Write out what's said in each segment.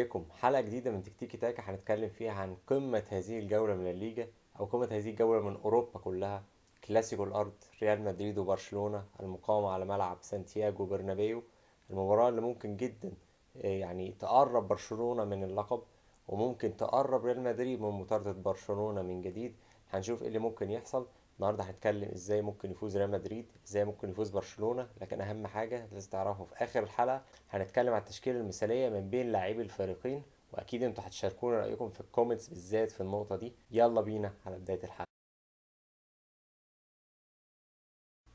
ازيكم حلقه جديده من تكتيكي تاكا هنتكلم فيها عن قمه هذه الجوله من الليجا او قمه هذه الجوله من اوروبا كلها كلاسيكو الارض ريال مدريد وبرشلونه المقامه على ملعب سانتياغو برنابيو المباراه اللي ممكن جدا آه، يعني تقرب برشلونه من اللقب وممكن تقرب ريال مدريد من مطارده برشلونه من جديد هنشوف ايه اللي ممكن يحصل النهارده هنتكلم ازاي ممكن يفوز ريال مدريد ازاي ممكن يفوز برشلونه لكن اهم حاجه لازم تعرفوا في اخر الحلقه هنتكلم عن التشكيله المثاليه من بين لاعبي الفريقين واكيد انتوا هتشاركونا رايكم في الكومنتس بالذات في النقطه دي يلا بينا على بدايه الحلقه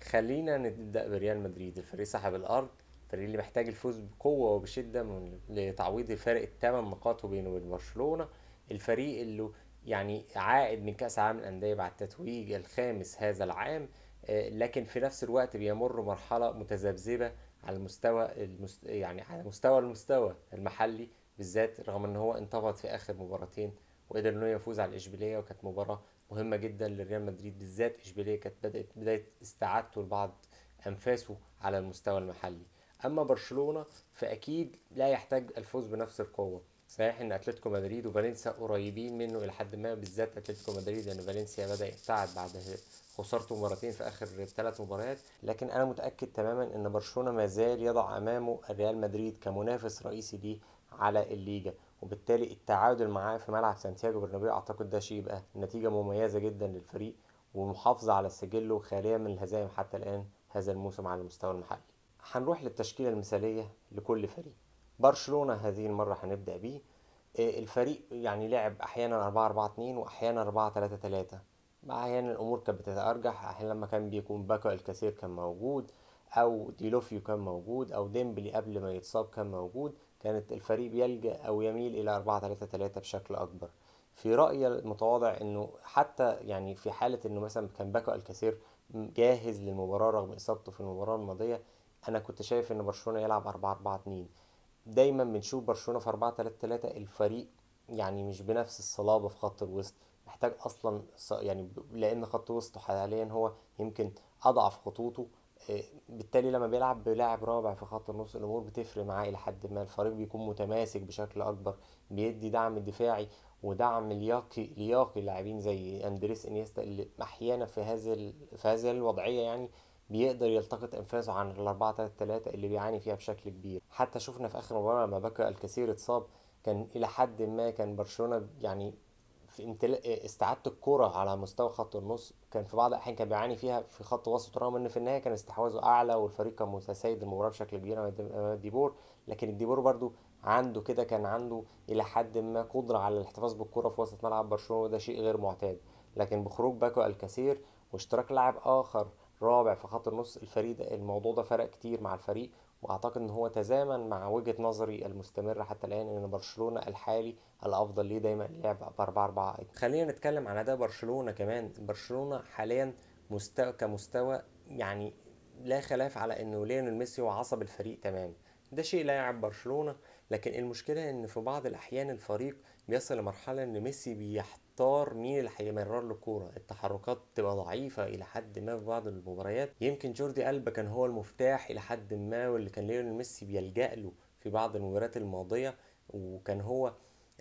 خلينا نبدا بريال مدريد الفريق صاحب الارض الفريق اللي محتاج الفوز بقوه وبشده من لتعويض فرق الثمان نقاط بينه وبين برشلونه الفريق اللي يعني عائد من كأس العالم للأندية بعد التتويج الخامس هذا العام آه، لكن في نفس الوقت بيمر مرحلة متذبذبة على المستوى المست... يعني على مستوى المستوى المحلي بالذات رغم ان هو انتفض في اخر مباراتين وقدر انه يفوز على الاشبيليه وكانت مباراه مهمه جدا لريال مدريد بالذات اشبيليه كانت بدات بدايه استعادته لبعض انفاسه على المستوى المحلي اما برشلونه فاكيد لا يحتاج الفوز بنفس القوه صحيح ان اتلتيكو مدريد وفالنسيا قريبين منه الى حد ما بالذات اتلتيكو مدريد لان يعني فالنسيا بدا يبتعد بعد خسارته مباراتين في اخر ثلاث مباريات لكن انا متاكد تماما ان برشلونه ما زال يضع امامه ريال مدريد كمنافس رئيسي ليه على الليجا وبالتالي التعادل معاه في ملعب سانتياغو برنابيو اعتقد ده شيء يبقى نتيجه مميزه جدا للفريق ومحافظه على سجله خاليه من الهزائم حتى الان هذا الموسم على المستوى المحلي هنروح للتشكيله المثاليه لكل فريق برشلونه هذه المره هنبدا بيه آه، الفريق يعني لعب احيانا 4 4 2 واحيانا 4 3 3 احيانا الامور كانت بتتارجح احيانا لما كان بيكون باكا الكثير كان موجود او ديلوفيو كان موجود او ديمبلي قبل ما يتصاب كان موجود كانت الفريق بيلجا او يميل الى 4 3 3 بشكل اكبر في رايي المتواضع انه حتى يعني في حاله انه مثلا كان باكا الكثير جاهز للمباراه رغم اصابته في المباراه الماضيه انا كنت شايف ان برشلونه يلعب 4 4 2 دايما بنشوف برشلونه في 4 3 3 الفريق يعني مش بنفس الصلابه في خط الوسط محتاج اصلا يعني لان خط وسطه حاليا هو يمكن اضعف خطوطه آه، بالتالي لما بيلعب بلاعب رابع في خط النص الامور بتفرق معاه الى حد ما الفريق بيكون متماسك بشكل اكبر بيدي دعم دفاعي ودعم لياقي لياقي لاعبين زي اندريس انيستا اللي احيانا في هذا في هذه الوضعيه يعني بيقدر يلتقط انفاسه عن ال 4 3 3 اللي بيعاني فيها بشكل كبير حتى شفنا في اخر مباراه لما بكى الكثير اتصاب كان الى حد ما كان برشلونه يعني في امتلا... استعاده الكره على مستوى خط النص كان في بعض الاحيان كان بيعاني فيها في خط وسط رغم ان في النهايه كان استحواذه اعلى والفريق كان متسيد المباراه بشكل كبير امام ديبور لكن الديبور برده عنده كده كان عنده الى حد ما قدره على الاحتفاظ بالكره في وسط ملعب برشلونه وده شيء غير معتاد لكن بخروج باكو الكثير واشتراك لاعب اخر رابع في خط النص الفريق ده الموضوع ده فرق كتير مع الفريق واعتقد ان هو تزامن مع وجهه نظري المستمره حتى الان ان برشلونه الحالي الافضل ليه دايما لعب ب 4 4 خلينا نتكلم على ده برشلونه كمان برشلونه حاليا مستوى كمستوى يعني لا خلاف على انه ليونيل ميسي هو عصب الفريق تمام ده شيء لا يعب برشلونه لكن المشكله ان في بعض الاحيان الفريق بيصل لمرحله ان ميسي بيحت بيختار مين اللي هيمرر له الكوره التحركات تبقى ضعيفه الى حد ما في بعض المباريات يمكن جوردي ألبا كان هو المفتاح الى حد ما واللي كان ليونيل ميسي بيلجأ له في بعض المباريات الماضيه وكان هو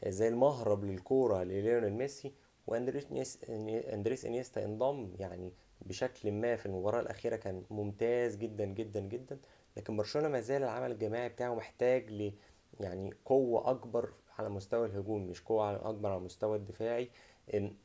زي المهرب للكوره لليونيل ميسي واندريس انيستا انضم يعني بشكل ما في المباراه الاخيره كان ممتاز جدا جدا جدا لكن برشلونه ما زال العمل الجماعي بتاعه محتاج ل يعني قوه اكبر على مستوى الهجوم مش قوة اكبر على المستوى الدفاعي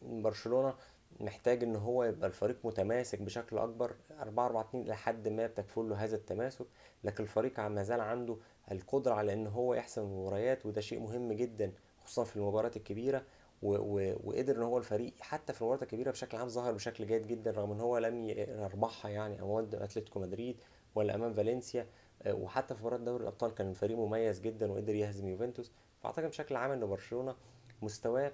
برشلونة محتاج ان هو يبقى الفريق متماسك بشكل اكبر 4 4 2 لحد ما بتكفل له هذا التماسك لكن الفريق ما زال عنده القدره على ان هو يحسم المباريات وده شيء مهم جدا خصوصا في المباريات الكبيره و... و... وقدر ان هو الفريق حتى في المباريات الكبيره بشكل عام ظهر بشكل جيد جدا رغم ان هو لم يربحها يعني امام اتلتيكو مدريد ولا امام فالنسيا آه، وحتى في مباراه دوري الابطال كان الفريق مميز جدا وقدر يهزم يوفنتوس فاعتقد بشكل عام ان برشلونه مستواه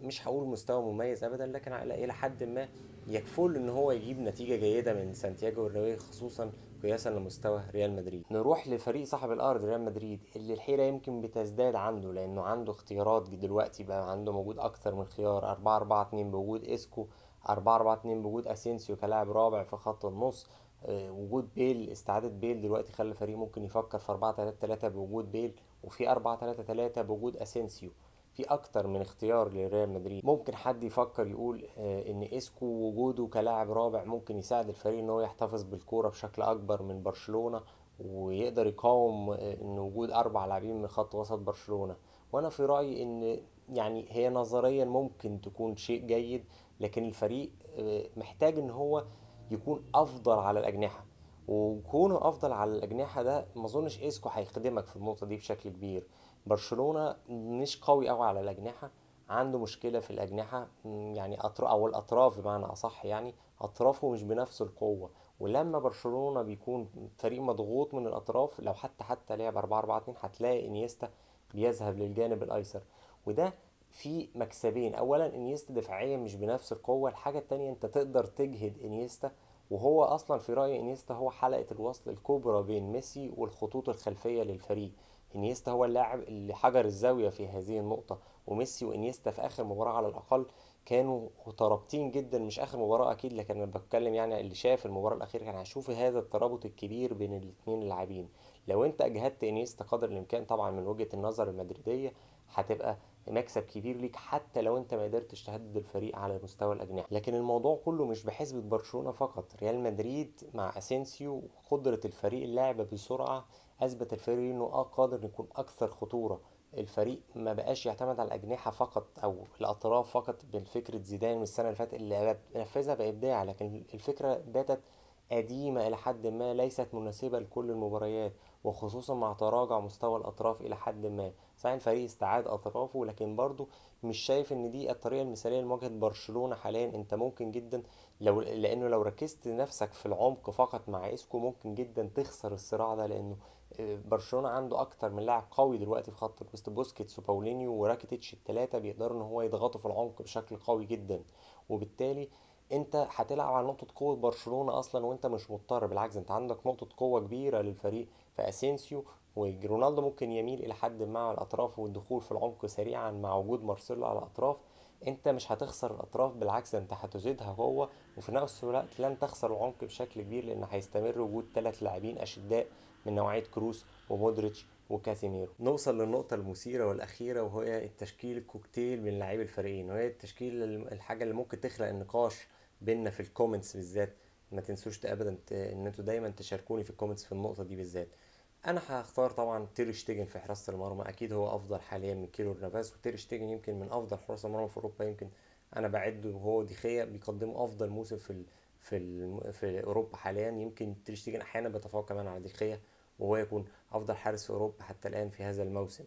مش هقول مستوى مميز ابدا لكن الى حد ما يكفل ان هو يجيب نتيجه جيده من سانتياغو برنابيو خصوصا قياسا لمستوى ريال مدريد نروح لفريق صاحب الارض ريال مدريد اللي الحيره يمكن بتزداد عنده لانه عنده اختيارات دلوقتي بقى عنده موجود اكثر من خيار 4 4 2 بوجود اسكو 4 4 2 بوجود اسينسيو كلاعب رابع في خط النص آه، وجود بيل استعاده بيل دلوقتي خلى الفريق ممكن يفكر في 4 3 3 بوجود بيل وفي 4 3 3 بوجود اسينسيو في اكتر من اختيار لريال مدريد ممكن حد يفكر يقول آه، ان اسكو وجوده كلاعب رابع ممكن يساعد الفريق ان هو يحتفظ بالكوره بشكل اكبر من برشلونه ويقدر يقاوم آه، ان وجود اربع لاعبين من خط وسط برشلونه وانا في رايي ان يعني هي نظريا ممكن تكون شيء جيد لكن الفريق آه، محتاج ان هو يكون افضل على الاجنحه وكونه افضل على الاجنحه ده ما اظنش اسكو هيخدمك في النقطه دي بشكل كبير برشلونه مش قوي قوي على الاجنحه عنده مشكله في الاجنحه يعني او الاطراف بمعنى اصح يعني اطرافه مش بنفس القوه ولما برشلونه بيكون فريق مضغوط من الاطراف لو حتى حتى لعب 4 4 2 هتلاقي انيستا بيذهب للجانب الايسر وده في مكسبين اولا انيستا دفاعيا مش بنفس القوه الحاجه الثانيه انت تقدر تجهد انيستا وهو اصلا في رايي انيستا هو حلقه الوصل الكبرى بين ميسي والخطوط الخلفيه للفريق انيستا هو اللاعب اللي حجر الزاويه في هذه النقطه وميسي وانيستا في اخر مباراه على الاقل كانوا مترابطين جدا مش اخر مباراه اكيد لكن انا بتكلم يعني اللي شاف المباراه الاخيره كان هيشوف هذا الترابط الكبير بين الاثنين اللاعبين لو انت اجهدت انيستا قدر الامكان طبعا من وجهه النظر المدريديه هتبقى مكسب كبير ليك حتى لو انت ما قدرتش تهدد الفريق على مستوى الاجنحه لكن الموضوع كله مش بحسبه برشلونه فقط ريال مدريد مع اسينسيو قدره الفريق اللعب بسرعه اثبت الفريق انه اه قادر يكون اكثر خطوره الفريق ما بقاش يعتمد على الاجنحه فقط او الاطراف فقط بفكره زيدان من السنه اللي فاتت اللي نفذها بابداع لكن الفكره باتت قديمه الى حد ما ليست مناسبه لكل المباريات وخصوصا مع تراجع مستوى الأطراف إلى حد ما صحيح الفريق استعاد أطرافه لكن برضه مش شايف إن دي الطريقة المثالية لمواجهة برشلونة حاليا أنت ممكن جدا لو لأنه لو ركزت نفسك في العمق فقط مع إسكو ممكن جدا تخسر الصراع ده لأنه آه، برشلونه عنده اكتر من لاعب قوي دلوقتي في خط الوسط بوسكيتس وباولينيو وراكيتيتش الثلاثه بيقدروا ان هو يضغطوا في العمق بشكل قوي جدا وبالتالي انت هتلعب على نقطه قوه برشلونه اصلا وانت مش مضطر بالعكس انت عندك نقطه قوه كبيره للفريق فاسينسيو ورونالدو ممكن يميل الى حد ما على الاطراف والدخول في العمق سريعا مع وجود مارسيلو على الاطراف انت مش هتخسر الاطراف بالعكس انت هتزيدها هو وفي نفس الوقت لن تخسر العمق بشكل كبير لان هيستمر وجود ثلاث لاعبين اشداء من نوعيه كروس ومودريتش وكاسيميرو نوصل للنقطة المثيرة والأخيرة وهي التشكيل الكوكتيل من لاعبي الفريقين وهي التشكيل الحاجة اللي ممكن تخلق النقاش بينا في الكومنتس بالذات ما تنسوش ابدا ان انتوا دايما تشاركوني في الكومنتس في النقطه دي بالذات انا هختار طبعا تيري شتيجن في حراسه المرمى اكيد هو افضل حاليا من كيلو نافاس وتيري شتيجن يمكن من افضل حراس المرمى في اوروبا يمكن انا بعده وهو ديخيا بيقدموا افضل موسم في في في اوروبا حاليا يمكن تيري شتيجن احيانا بيتفوق كمان على ديخيا وهو يكون افضل حارس في اوروبا حتى الان في هذا الموسم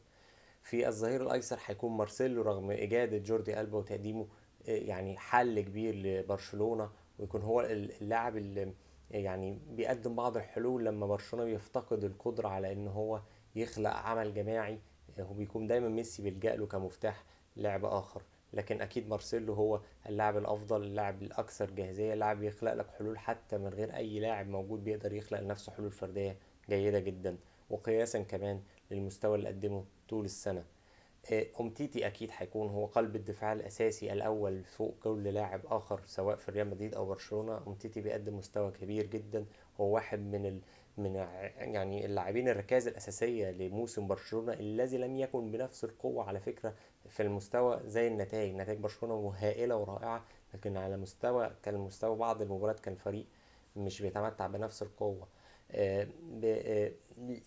في الظهير الايسر هيكون مارسيلو رغم اجاده جوردي البا وتقديمه آه، يعني حل كبير لبرشلونه ويكون هو اللاعب اللي يعني بيقدم بعض الحلول لما برشلونه بيفتقد القدره على ان هو يخلق عمل جماعي هو آه، بيكون دايما ميسي بيلجا له كمفتاح لعب اخر لكن اكيد مارسيلو هو اللاعب الافضل اللاعب الاكثر جاهزيه اللاعب يخلق لك حلول حتى من غير اي لاعب موجود بيقدر يخلق لنفسه حلول فرديه جيده جدا وقياسا كمان للمستوى اللي قدمه طول السنه أومتيتي آه، أكيد هيكون هو قلب الدفاع الأساسي الأول فوق كل لاعب آخر سواء في ريال مدريد أو برشلونة أومتيتي بيقدم مستوى كبير جدا هو واحد من ال... من يعني اللاعبين الركائز الأساسية لموسم برشلونة الذي لم يكن بنفس القوة على فكرة في المستوى زي النتائج نتائج برشلونة هائلة ورائعة لكن على مستوى كان مستوى بعض المباريات كان الفريق مش بيتمتع بنفس القوة آه، آه،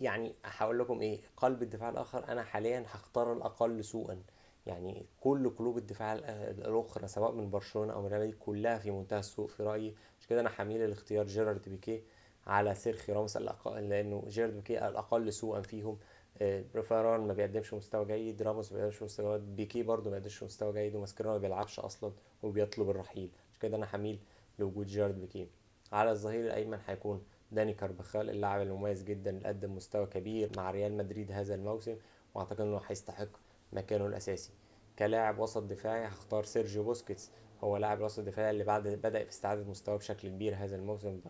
يعني هقول لكم ايه قلب الدفاع الاخر انا حاليا هختار الاقل سوءا يعني كل قلوب الدفاع الاخرى سواء من برشلونه او من ريال كلها في منتهى السوء في رايي مش كده انا حميل لاختيار جيرارد بيكيه على سيرخي راموس الأقل لانه جيرارد بيكيه الاقل سوءا فيهم آه، فران ما بيقدمش مستوى جيد راموس ما بيقدمش مستوى جيد بيكيه برضه ما بيقدمش مستوى جيد وماسكيرانو ما بيلعبش اصلا وبيطلب الرحيل مش كده انا حميل لوجود جيرارد بيكيه على الظهير الايمن هيكون داني كاربخال اللاعب المميز جدا اللي قدم مستوى كبير مع ريال مدريد هذا الموسم واعتقد انه هيستحق مكانه الاساسي كلاعب وسط دفاعي هختار سيرجيو بوسكيتس هو لاعب وسط دفاعي اللي بعد بدا في استعاده مستواه بشكل كبير هذا الموسم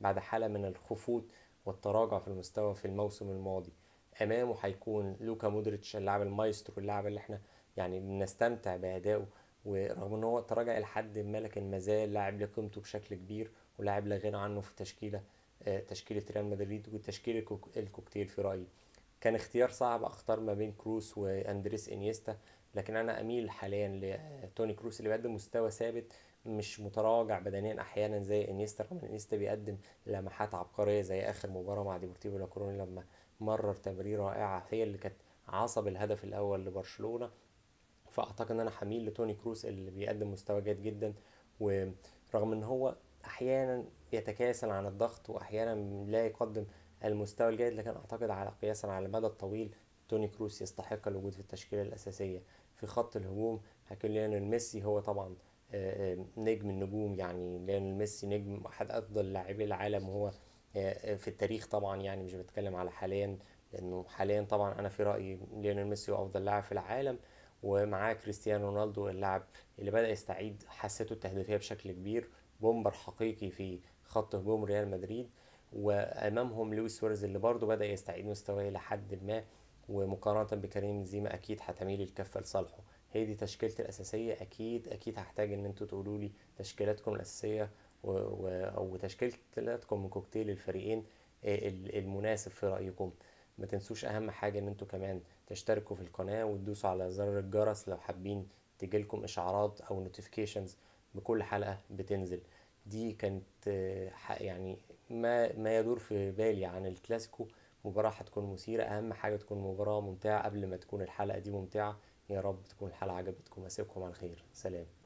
بعد حاله من الخفوت والتراجع في المستوى في الموسم الماضي امامه هيكون لوكا مودريتش اللاعب المايسترو اللاعب اللي احنا يعني بنستمتع بادائه ورغم ان هو تراجع لحد ما لكن ما زال لاعب لقيمته بشكل كبير ولاعب لا غنى عنه في التشكيله آه، تشكيله ريال مدريد وتشكيله الكوكتيل في رايي كان اختيار صعب اختار ما بين كروس واندريس انيستا لكن انا اميل حاليا لتوني آه، كروس اللي بيقدم مستوى ثابت مش متراجع بدنيا احيانا زي انيستا رغم انيستا بيقدم لمحات عبقريه زي اخر مباراه مع ديبورتيفو لاكوروني لما مرر تمريره رائعه هي اللي كانت عصب الهدف الاول لبرشلونه فاعتقد ان انا حميل لتوني كروس اللي بيقدم مستوى جيد جدا ورغم ان هو احيانا يتكاسل عن الضغط واحيانا لا يقدم المستوى الجيد لكن اعتقد على قياسا على المدى الطويل توني كروس يستحق الوجود في التشكيله الاساسيه في خط الهجوم هيكون لان ميسي هو طبعا آه، آه، نجم النجوم يعني لان ميسي نجم احد افضل لاعبي العالم وهو آه، في التاريخ طبعا يعني مش بتكلم على حاليا لانه حاليا طبعا انا في رايي لان ميسي هو افضل لاعب في العالم ومعاه كريستيانو رونالدو اللاعب اللي بدا يستعيد حاسته التهديفيه بشكل كبير بومبر حقيقي في خط هجوم ريال مدريد وامامهم لويس سواريز اللي برضه بدا يستعيد مستواه الى حد ما ومقارنه بكريم بنزيما اكيد هتميل الكفه لصالحه هي دي تشكيلتي الاساسيه اكيد اكيد هحتاج ان انتوا تقولوا لي تشكيلاتكم الاساسيه و... و... او تشكيلتكم من كوكتيل الفريقين آه، المناسب في رايكم ما تنسوش اهم حاجه ان انتوا كمان تشتركوا في القناه وتدوسوا على زر الجرس لو حابين تجيلكم اشعارات او نوتيفيكيشنز بكل حلقه بتنزل دي كانت آه، يعني ما ما يدور في بالي عن الكلاسيكو مباراة هتكون مثيرة أهم حاجة تكون مباراة ممتعة قبل ما تكون الحلقة دي ممتعة يا رب تكون الحلقة عجبتكم أسيبكم على خير سلام